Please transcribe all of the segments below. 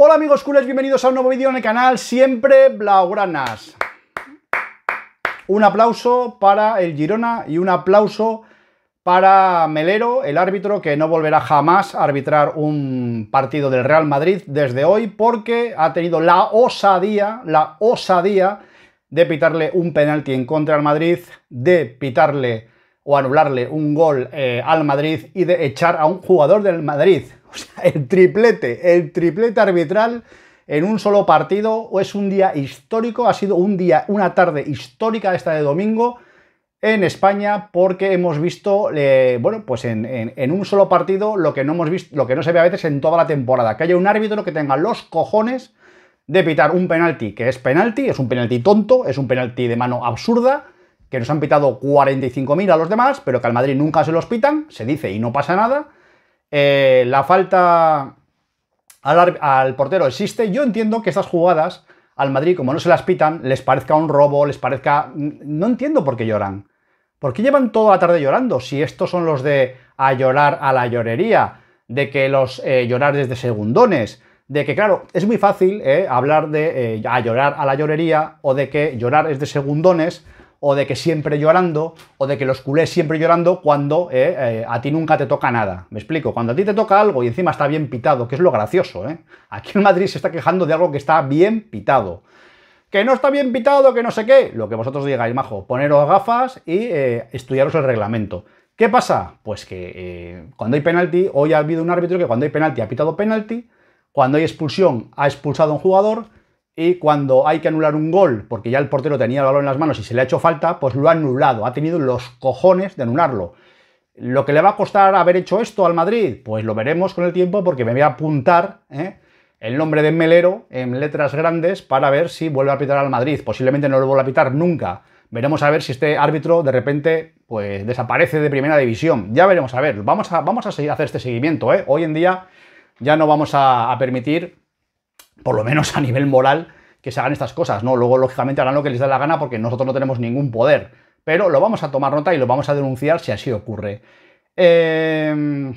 Hola amigos culés, bienvenidos a un nuevo vídeo en el canal Siempre Blaugranas. Un aplauso para el Girona y un aplauso para Melero, el árbitro que no volverá jamás a arbitrar un partido del Real Madrid desde hoy porque ha tenido la osadía, la osadía de pitarle un penalti en contra al Madrid, de pitarle o anularle un gol eh, al Madrid y de echar a un jugador del Madrid. el triplete, el triplete arbitral en un solo partido o es un día histórico, ha sido un día, una tarde histórica esta de domingo en España porque hemos visto, bueno, pues en, un solo partido lo que no hemos visto, lo que no se ve a veces en toda la temporada, que haya un árbitro que tenga los cojones de pitar un penalti que es penalti, es un penalti tonto, es un penalti de mano absurda, que nos han pitado 45.000 a los demás, pero que al Madrid nunca se los pitan, se dice y no pasa nada, eh, la falta al, portero existe. Yo entiendo que estas jugadas al Madrid, como no se las pitan, les parezca un robo, les parezca... No entiendo por qué lloran. ¿Por qué llevan toda la tarde llorando? Si estos son los de a llorar a la llorería, de que los eh, llorar desde segundones, de que, claro, es muy fácil eh, hablar de a llorar a la llorería o de que llorar es de segundones o de que siempre llorando, o de que los culés siempre llorando cuando eh, eh, a ti nunca te toca nada. Me explico, cuando a ti te toca algo y encima está bien pitado, que es lo gracioso, ¿eh? Aquí en Madrid se está quejando de algo que está bien pitado. Que no está bien pitado, que no sé qué. Lo que vosotros digáis, majo, poneros gafas y eh, estudiaros el reglamento. ¿Qué pasa? Pues que cuando hay penalti, hoy ha habido un árbitro que cuando hay penalti ha pitado penalti, cuando hay expulsión ha expulsado a un jugador, y cuando hay que anular un gol, porque ya el portero tenía el balón en las manos y se le ha hecho falta, pues lo ha anulado, ha tenido los cojones de anularlo. ¿Lo que le va a costar haber hecho esto al Madrid? Pues lo veremos con el tiempo porque me voy a apuntar ¿eh? el nombre de Melero en letras grandes para ver si vuelve a pitar al Madrid. Posiblemente no lo vuelva a pitar nunca. Veremos a ver si este árbitro de repente pues, desaparece de primera división. Ya veremos a ver. Vamos a, vamos a hacer este seguimiento. ¿eh? Hoy en día ya no vamos a permitir por lo menos a nivel moral, que se hagan estas cosas, ¿no? Luego, lógicamente, harán lo que les da la gana porque nosotros no tenemos ningún poder. Pero lo vamos a tomar nota y lo vamos a denunciar si así ocurre. Em,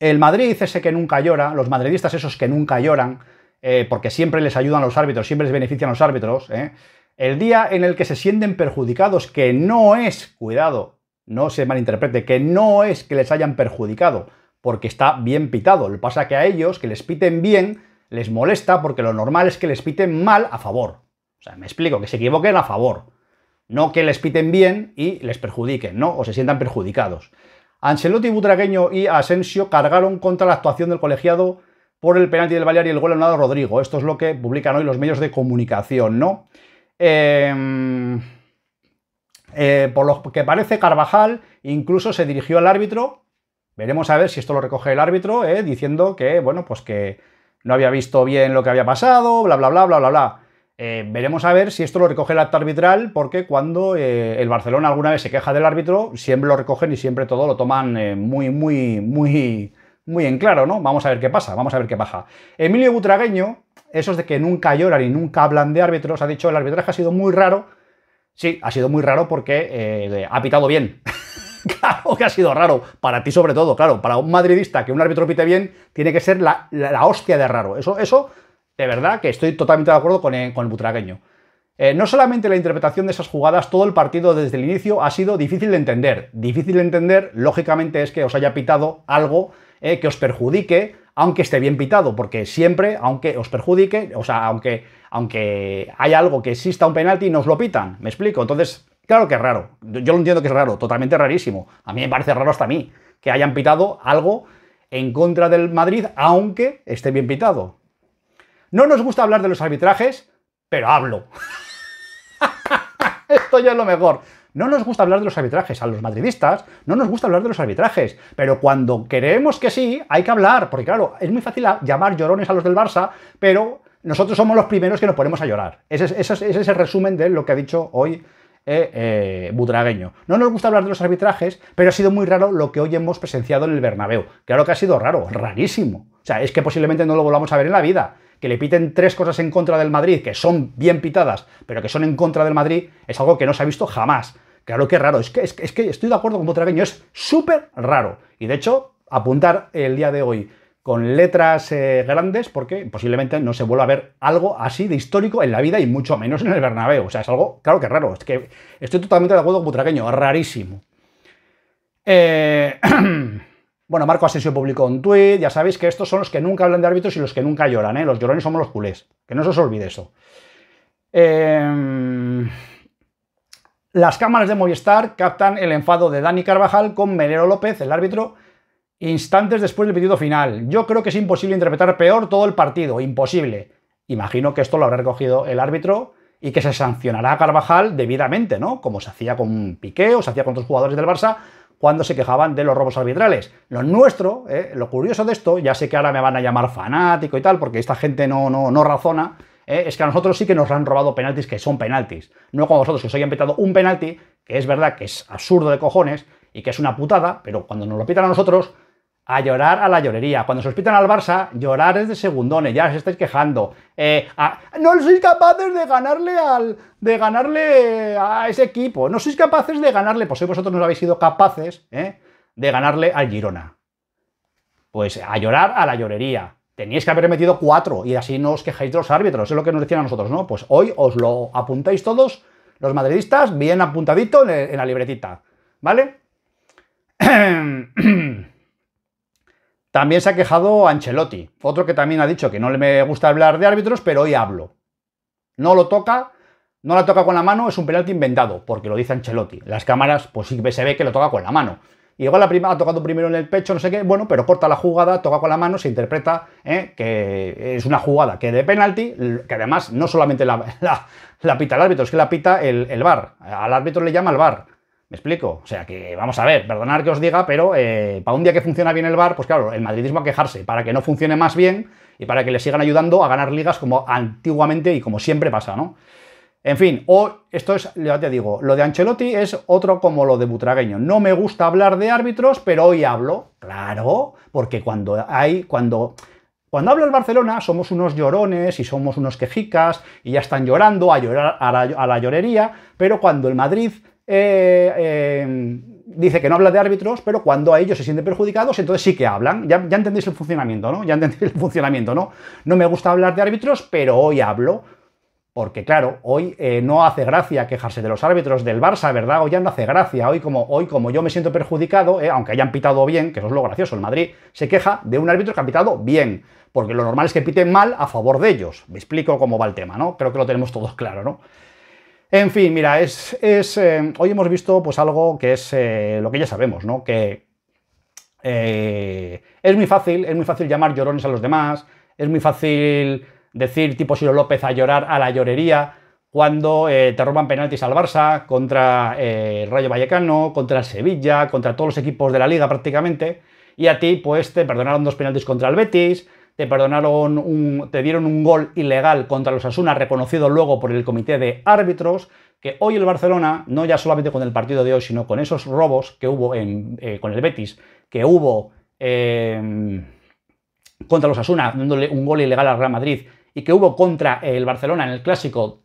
el Madrid, ese que nunca llora, los madridistas esos que nunca lloran, eh, porque siempre les ayudan los árbitros, siempre les benefician los árbitros, ¿eh? el día en el que se sienten perjudicados, que no es, cuidado, no se malinterprete, que no es que les hayan perjudicado, porque está bien pitado. Lo pasa que a ellos, que les piten bien, les molesta porque lo normal es que les piten mal a favor. O sea, me explico, que se equivoquen a favor. No que les piten bien y les perjudiquen, ¿no? O se sientan perjudicados. Ancelotti, Butragueño y Asensio cargaron contra la actuación del colegiado por el penalti del Balear y el gol anulado a Rodrigo. Esto es lo que publican hoy los medios de comunicación, ¿no? Eh, eh, por lo que parece, Carvajal incluso se dirigió al árbitro. Veremos a ver si esto lo recoge el árbitro, eh, diciendo que, bueno, pues que no había visto bien lo que había pasado, bla, bla, bla, bla, bla, bla. Eh, veremos a ver si esto lo recoge el acta arbitral, porque cuando eh, el Barcelona alguna vez se queja del árbitro, siempre lo recogen y siempre todo lo toman eh, muy, muy, muy, muy en claro, ¿no? Vamos a ver qué pasa, vamos a ver qué pasa. Emilio Butragueño, esos de que nunca lloran y nunca hablan de árbitros, ha dicho el arbitraje ha sido muy raro. Sí, ha sido muy raro porque ha pitado bien. claro que ha sido raro, para ti sobre todo, claro, para un madridista que un árbitro pite bien, tiene que ser la, hostia de raro. Eso, eso, de verdad, que estoy totalmente de acuerdo con eh, el, butragueño. Eh, no solamente la interpretación de esas jugadas, todo el partido desde el inicio ha sido difícil de entender. Difícil de entender, lógicamente, es que os haya pitado algo eh, que os perjudique, aunque esté bien pitado, porque siempre, aunque os perjudique, o sea, aunque, aunque haya algo que exista un penalti, nos lo pitan. ¿Me explico? Entonces, Claro que es raro. Yo lo entiendo que es raro, totalmente rarísimo. A mí me parece raro hasta a mí que hayan pitado algo en contra del Madrid, aunque esté bien pitado. No nos gusta hablar de los arbitrajes, pero hablo. Esto ya es lo mejor. No nos gusta hablar de los arbitrajes, a los madridistas no nos gusta hablar de los arbitrajes, pero cuando queremos que sí, hay que hablar, porque claro, es muy fácil llamar llorones a los del Barça, pero nosotros somos los primeros que nos ponemos a llorar. ese es el resumen de lo que ha dicho hoy Budragueño. Eh, eh, butragueño. No nos gusta hablar de los arbitrajes, pero ha sido muy raro lo que hoy hemos presenciado en el Bernabéu. Claro que ha sido raro, rarísimo. O sea, es que posiblemente no lo volvamos a ver en la vida. Que le piten tres cosas en contra del Madrid, que son bien pitadas, pero que son en contra del Madrid, es algo que no se ha visto jamás. Claro que raro, es que, es que, estoy de acuerdo con Budragueño es súper raro. Y de hecho, apuntar el día de hoy con letras eh, grandes porque posiblemente no se vuelva a ver algo así de histórico en la vida y mucho menos en el Bernabéu. O sea, es algo, claro que raro, es que estoy totalmente de acuerdo con Butraqueño, rarísimo. Eh, bueno, Marco Asensio publicó un tuit, ya sabéis que estos son los que nunca hablan de árbitros y los que nunca lloran, ¿eh? los llorones somos los culés, que no se os olvide eso. Eh, las cámaras de Movistar captan el enfado de Dani Carvajal con Melero López, el árbitro, instantes después del pedido final. Yo creo que es imposible interpretar peor todo el partido, imposible. Imagino que esto lo habrá recogido el árbitro y que se sancionará a Carvajal debidamente, ¿no? Como se hacía con Piqué o se hacía con otros jugadores del Barça cuando se quejaban de los robos arbitrales. Lo nuestro, ¿eh? lo curioso de esto, ya sé que ahora me van a llamar fanático y tal, porque esta gente no, no, no razona, ¿eh? es que a nosotros sí que nos han robado penaltis que son penaltis. No como vosotros que os hayan pitado un penalti, que es verdad que es absurdo de cojones y que es una putada, pero cuando nos lo pitan a nosotros, a llorar a la llorería. Cuando se hospitan al Barça, llorar es de segundones, ya os estáis quejando. Eh, no sois capaces de ganarle al. de ganarle a ese equipo. No sois capaces de ganarle. Pues hoy vosotros no habéis sido capaces eh, de ganarle al Girona. Pues a llorar a la llorería. Teníais que haber metido cuatro y así no os quejáis de los árbitros. es lo que nos decían a nosotros, ¿no? Pues hoy os lo apuntáis todos, los madridistas, bien apuntadito en la libretita. ¿Vale? También se ha quejado Ancelotti, otro que también ha dicho que no le gusta hablar de árbitros, pero hoy hablo. No lo toca, no la toca con la mano, es un penalti inventado, porque lo dice Ancelotti. Las cámaras, pues sí se ve que lo toca con la mano. Y igual la ha tocado primero en el pecho, no sé qué, bueno, pero corta la jugada, toca con la mano, se interpreta ¿eh? que es una jugada que de penalti, que además no solamente la, pita el árbitro, es que la pita el, el bar. Al árbitro le llama el bar ¿Me explico? O sea que vamos a ver, perdonar que os diga, pero eh, para un día que funciona bien el bar, pues claro, el madridismo a quejarse para que no funcione más bien y para que le sigan ayudando a ganar ligas como antiguamente y como siempre pasa, ¿no? En fin, o esto es, ya te digo, lo de Ancelotti es otro como lo de Butragueño. No me gusta hablar de árbitros, pero hoy hablo, claro, porque cuando hay, cuando cuando hablo el Barcelona, somos unos llorones y somos unos quejicas y ya están llorando a, llorar, a la llorería, pero cuando el Madrid eh, em, dice que no habla de árbitros, pero cuando a ellos se sienten perjudicados, entonces sí que hablan. Ya, entendéis el funcionamiento, ¿no? Ya entendéis el funcionamiento, ¿no? No me gusta hablar de árbitros, pero hoy hablo. Porque claro, hoy eh, no hace gracia quejarse de los árbitros del Barça, ¿verdad? Hoy ya no hace gracia. Hoy como, hoy como yo me siento perjudicado, eh, aunque hayan pitado bien, que eso es lo gracioso, el Madrid se queja de un árbitro que ha pitado bien, porque lo normal es que piten mal a favor de ellos. Me explico cómo va el tema, ¿no? Creo que lo tenemos todos claro, ¿no? En fin, mira, es, eh, hoy hemos visto pues algo que es eh, lo que ya sabemos, ¿no? Que eh, es muy fácil, es muy fácil llamar llorones a los demás, es muy fácil decir tipo Siro López a llorar a la llorería cuando te roban penaltis al Barça, contra el Rayo Vallecano, contra Sevilla, contra todos los equipos de la liga prácticamente, y a ti pues te perdonaron dos penaltis contra el Betis, te perdonaron un, te dieron un gol ilegal contra los Asuna, reconocido luego por el comité de árbitros, que hoy el Barcelona, no ya solamente con el partido de hoy, sino con esos robos que hubo eh, con el Betis, que hubo em, contra los Asuna, dándole un gol ilegal al Real Madrid, y que hubo contra el Barcelona en el Clásico,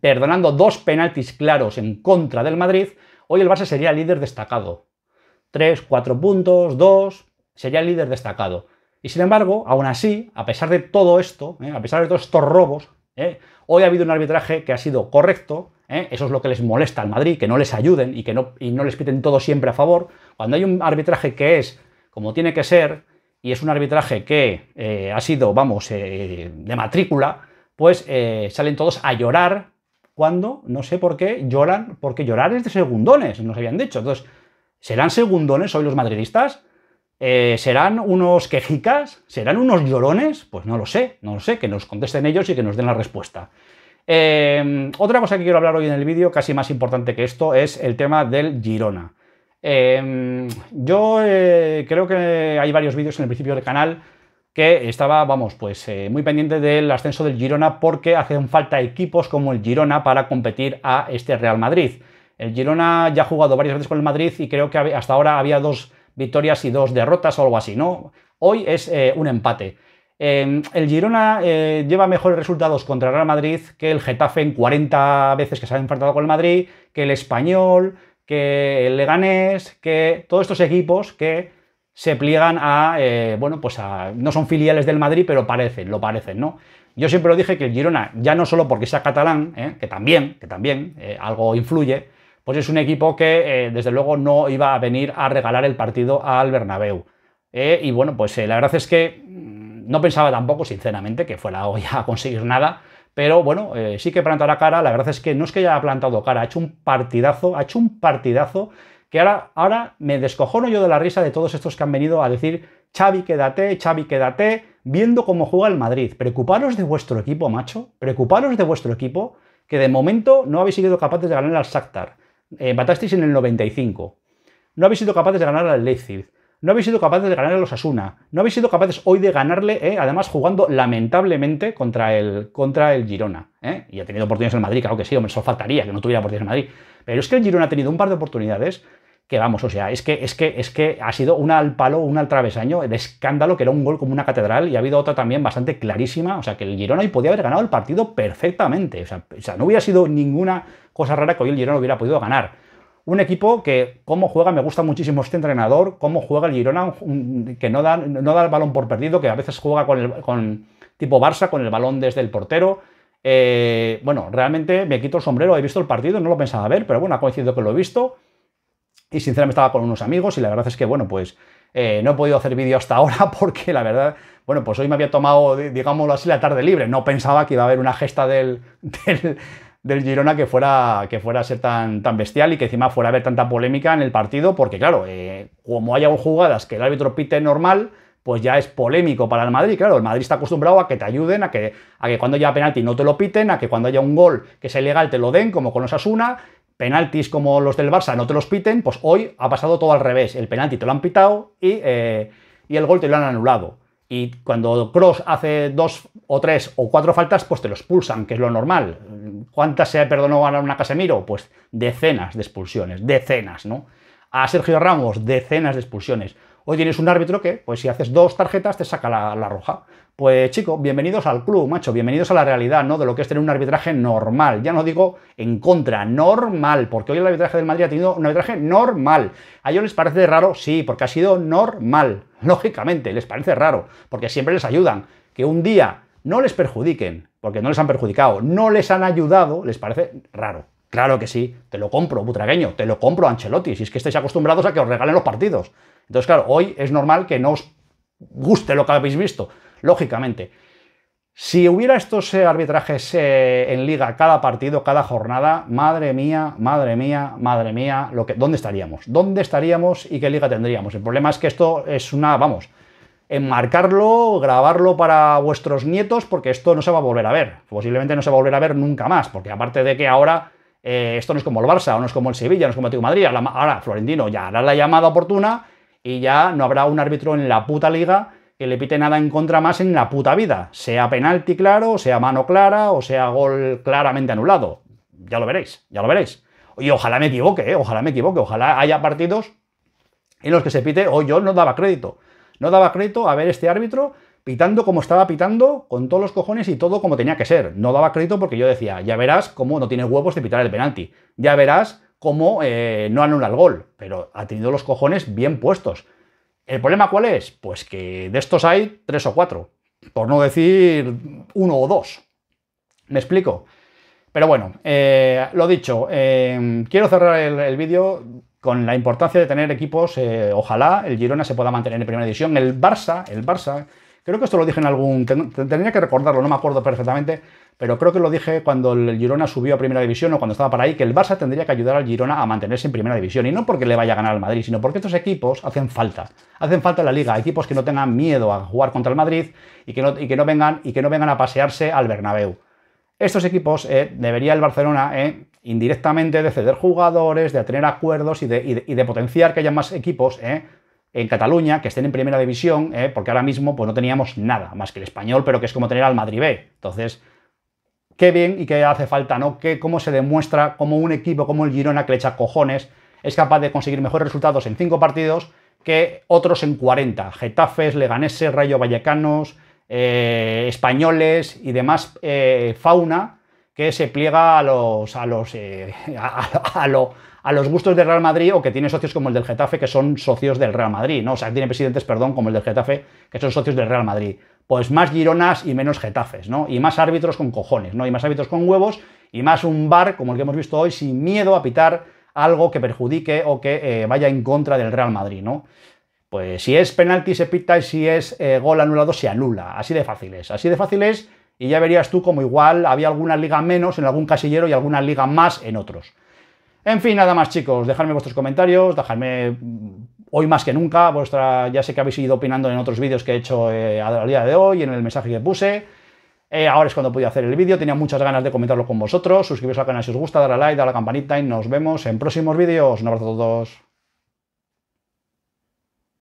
perdonando dos penaltis claros en contra del Madrid, hoy el Barça sería líder destacado. Tres, cuatro puntos, dos, sería el líder destacado. Y sin embargo, aún así, a pesar de todo esto, ¿eh? a pesar de todos estos robos, ¿eh? hoy ha habido un arbitraje que ha sido correcto, ¿eh? eso es lo que les molesta al Madrid, que no les ayuden y que no, y no les piten todo siempre a favor. Cuando hay un arbitraje que es como tiene que ser, y es un arbitraje que ha sido, vamos, de matrícula, pues salen todos a llorar cuando, no sé por qué, lloran, porque llorar es de segundones, nos habían dicho. Entonces, ¿serán segundones hoy los madridistas? Eh, ¿Serán unos quejicas? ¿Serán unos llorones? Pues no lo sé, no lo sé, que nos contesten ellos y que nos den la respuesta. Eh, otra cosa que quiero hablar hoy en el vídeo, casi más importante que esto, es el tema del Girona. Eh, yo creo que hay varios vídeos en el principio del canal que estaba, vamos, pues muy pendiente del ascenso del Girona porque hacen falta equipos como el Girona para competir a este Real Madrid. El Girona ya ha jugado varias veces con el Madrid y creo que hasta ahora había dos victorias y dos derrotas o algo así, ¿no? Hoy es eh, un empate. Em, el Girona eh, lleva mejores resultados contra el Real Madrid que el Getafe en 40 veces que se ha enfrentado con el Madrid, que el Español, que el Leganés, que todos estos equipos que se pliegan a, eh, bueno, pues a, no son filiales del Madrid, pero parecen, lo parecen, ¿no? Yo siempre lo dije que el Girona, ya no solo porque sea catalán, que también, que también, algo influye, pues es un equipo que eh, desde luego no iba a venir a regalar el partido al Bernabéu. Eh, y bueno, pues eh, la verdad es que mm, no pensaba tampoco, sinceramente, que fuera hoy a conseguir nada. Pero bueno, sí que plantó la cara. La verdad es que no es que haya plantado cara, ha hecho un partidazo, ha hecho un partidazo que ahora, ahora me descojono yo de la risa de todos estos que han venido a decir Xavi, quédate, Xavi, quédate, viendo cómo juega el Madrid. Preocuparos de vuestro equipo, macho. Preocuparos de vuestro equipo, que de momento no habéis sido capaces de ganar al Shakhtar eh, en el 95. No habéis sido capaces de ganar al Leipzig. No habéis sido capaces de ganar a los Asuna. No habéis sido capaces hoy de ganarle, eh, además jugando lamentablemente contra el, contra el Girona. Eh. Y ha tenido oportunidades en el Madrid, claro que sí, me me faltaría que no tuviera oportunidades en Madrid. Pero es que el Girona ha tenido un par de oportunidades que vamos, o sea, es que, es que, es que ha sido una al palo, una al travesaño de escándalo, que era un gol como una catedral, y ha habido otra también bastante clarísima, o sea, que el Girona hoy podía haber ganado el partido perfectamente, o sea, no hubiera sido ninguna cosa rara que hoy el Girona hubiera podido ganar. Un equipo que, como juega, me gusta muchísimo este entrenador, cómo juega el Girona, que no da, no da el balón por perdido, que a veces juega con, el, tipo Barça, con el balón desde el portero, eh, bueno, realmente me quito el sombrero, he visto el partido, no lo pensaba ver, pero bueno, ha coincidido que lo he visto. Y sinceramente estaba con unos amigos y la verdad es que, bueno, pues eh, no he podido hacer vídeo hasta ahora porque la verdad, bueno, pues hoy me había tomado, digámoslo así, la tarde libre. No pensaba que iba a haber una gesta del, del, Girona que fuera, que fuera a ser tan, tan bestial y que encima fuera a haber tanta polémica en el partido, porque claro, eh, como haya jugadas que el árbitro pite normal, pues ya es polémico para el Madrid. Claro, el Madrid está acostumbrado a que te ayuden, a que, a que cuando haya penalti no te lo piten, a que cuando haya un gol que sea ilegal te lo den, como con Osasuna penaltis como los del Barça no te los piten, pues hoy ha pasado todo al revés. El penalti te lo han pitado eh, y, el gol te lo han anulado. Y cuando Cross hace dos o tres o cuatro faltas, pues te los expulsan, que es lo normal. ¿Cuántas se perdonó a una Casemiro? Pues decenas de expulsiones, decenas, ¿no? A Sergio Ramos, decenas de expulsiones. Hoy tienes un árbitro que, pues si haces dos tarjetas, te saca la roja. Pues chicos, bienvenidos al club, macho, bienvenidos a la realidad, ¿no? De lo que es tener un arbitraje normal. Ya no digo en contra, normal, porque hoy el arbitraje del Madrid ha tenido un arbitraje normal. ¿A ellos les parece raro? Sí, porque ha sido normal. Lógicamente, les parece raro, porque siempre les ayudan. Que un día no les perjudiquen, porque no les han perjudicado, no les han ayudado, les parece raro. Claro que sí, te lo compro, butragueño, te lo compro, Ancelotti, si es que estáis acostumbrados a que os regalen los partidos. Entonces, claro, hoy es normal que no os guste lo que habéis visto. Lógicamente, si hubiera estos eh, arbitrajes eh, en liga cada partido, cada jornada, madre mía, madre mía, madre mía, lo que, ¿dónde estaríamos? ¿Dónde estaríamos y qué liga tendríamos? El problema es que esto es una, vamos, enmarcarlo, grabarlo para vuestros nietos, porque esto no se va a volver a ver. Posiblemente no se va a volver a ver nunca más, porque aparte de que ahora eh, esto no es como el Barça, o no es como el Sevilla, no es como el Madrid, ahora Florentino ya hará la llamada oportuna y ya no habrá un árbitro en la puta liga que le pite nada en contra más en la puta vida. Sea penalti claro, sea mano clara o sea gol claramente anulado. Ya lo veréis, ya lo veréis. Y ojalá me equivoque, eh, ojalá me equivoque, ojalá haya partidos en los que se pite, o yo no daba crédito. No daba crédito a ver este árbitro pitando como estaba pitando, con todos los cojones y todo como tenía que ser. No daba crédito porque yo decía, ya verás cómo no tiene huevos de pitar el penalti. Ya verás cómo eh, no anula el gol. Pero ha tenido los cojones bien puestos. ¿El problema cuál es? Pues que de estos hay tres o cuatro, por no decir uno o dos. ¿Me explico? Pero bueno, eh, lo dicho, eh, quiero cerrar el, vídeo con la importancia de tener equipos, eh, ojalá el Girona se pueda mantener en primera división, el Barça, el Barça, creo que esto lo dije en algún, tendría que recordarlo, no me acuerdo perfectamente, pero creo que lo dije cuando el Girona subió a Primera División o cuando estaba para ahí, que el Barça tendría que ayudar al Girona a mantenerse en Primera División. Y no porque le vaya a ganar al Madrid, sino porque estos equipos hacen falta. Hacen falta en la liga, equipos que no tengan miedo a jugar contra el Madrid y que no, vengan, y que no vengan a pasearse al Bernabéu. Estos equipos eh, debería el Barcelona eh, indirectamente de ceder jugadores, de tener acuerdos y de, potenciar que haya más equipos eh, en Cataluña que estén en primera división, porque ahora mismo pues, no teníamos nada más que el español, pero que es como tener al Madrid B. Entonces, qué bien y qué hace falta, ¿no? Que, cómo se demuestra cómo un equipo como el Girona, que le echa cojones, es capaz de conseguir mejores resultados en cinco partidos que otros en 40. Getafes, Leganeses, Rayo Vallecanos, eh, españoles y demás eh, fauna que se pliega a los, a los, eh, a, los gustos del Real Madrid o que tiene socios como el del Getafe que son socios del Real Madrid, ¿no? O sea, tiene presidentes, perdón, como el del Getafe que son socios del Real Madrid pues más Gironas y menos Getafes, ¿no? Y más árbitros con cojones, ¿no? Y más árbitros con huevos y más un bar como el que hemos visto hoy sin miedo a pitar algo que perjudique o que eh, vaya en contra del Real Madrid, ¿no? Pues si es penalti se pita y si es eh, gol anulado se anula. Así de fácil es. Así de fácil es y ya verías tú como igual había alguna liga menos en algún casillero y alguna liga más en otros. En fin, nada más chicos, dejadme vuestros comentarios, dejadme mm, hoy más que nunca, vuestra, ya sé que habéis ido opinando en otros vídeos que he hecho a eh, al día de hoy, en el mensaje que puse. Eh, ahora es cuando pude hacer el vídeo, tenía muchas ganas de comentarlo con vosotros. Suscribiros al canal si os gusta, dar a like, dar a la campanita y nos vemos en próximos vídeos. Un abrazo a todos.